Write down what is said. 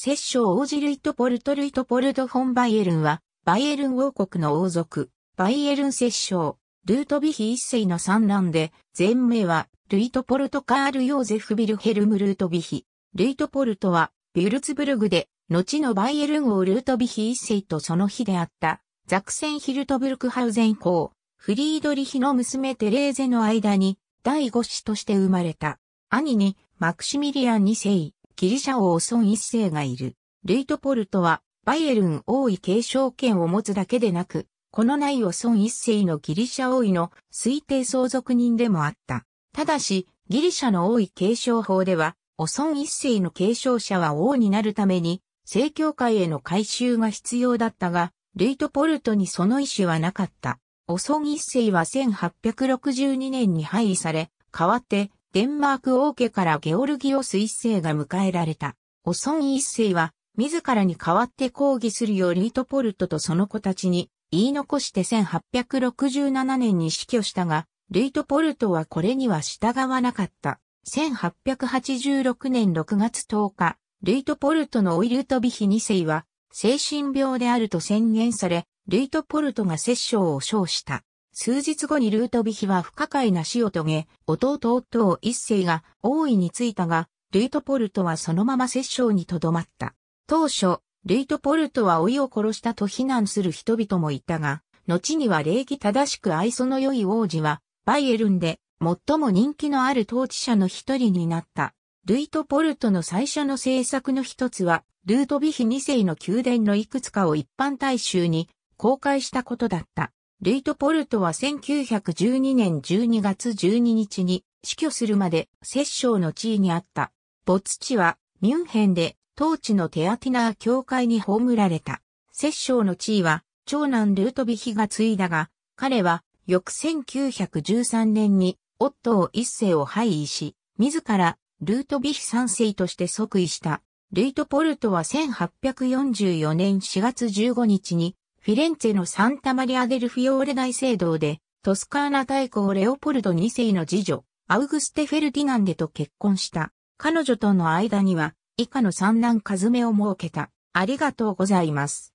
摂政王子ルイトポルトルイトポルト・フォン・バイエルンは、バイエルン王国の王族、バイエルン摂政、ルートビヒ一世の三男で、前名は、ルイトポルト・カール・ヨーゼフ・ビルヘルム・ルートビヒ。ルイトポルトは、ビュルツブルグで、後のバイエルン王ルートビヒ一世とその日であった、ザクセンヒルトブルクハウゼン公、フリードリヒの娘テレーゼの間に、第五子として生まれた。兄に、マクシミリアン二世、ギリシャ王孫一世がいる。ルイトポルトは、バイエルン王位継承権を持つだけでなく、この内を孫一世のギリシャ王位の推定相続人でもあった。ただし、ギリシャの王位継承法では、お孫一世の継承者は王になるために、正教会への改修が必要だったが、ルイトポルトにその意思はなかった。お孫一世は1862年に廃位され、代わってデンマーク王家からゲオルギオス一世が迎えられた。オソン一世は、自らに代わって抗議するようリートポルトとその子たちに言い残して1867年に死去したが、ルイトポルトはこれには従わなかった。1886年6月10日、ルイトポルトのオイルトビヒ2世は精神病であると宣言され、ルイトポルトが殺政を称した。数日後にルートビヒは不可解な死を遂げ、弟夫を一世が王位についたが、ルイトポルトはそのまま摂政にとどまった。当初、ルイトポルトは老いを殺したと非難する人々もいたが、後には礼儀正しく愛想の良い王子は、バイエルンで最も人気のある統治者の一人になった。ルイトポルトの最初の政策の一つは、ルートビヒ2世の宮殿のいくつかを一般大衆に公開したことだった。レイトポルトは1912年12月12日に死去するまで摂政の地位にあった。没地はミュンヘンで当地のテアティナー教会に葬られた。摂政の地位は長男ルートビヒが継いだが、彼は翌1913年に夫を一世を廃位し、自らルートビヒ三世として即位した。ルイトポルトは1844年4月15日にフィレンツェのサンタマリア・デル・フィオーレ大聖堂で、トスカーナ大公レオポルド2世の次女、アウグステ・フェルディナンデと結婚した。彼女との間には、以下の三男カズメを設けた。ありがとうございます。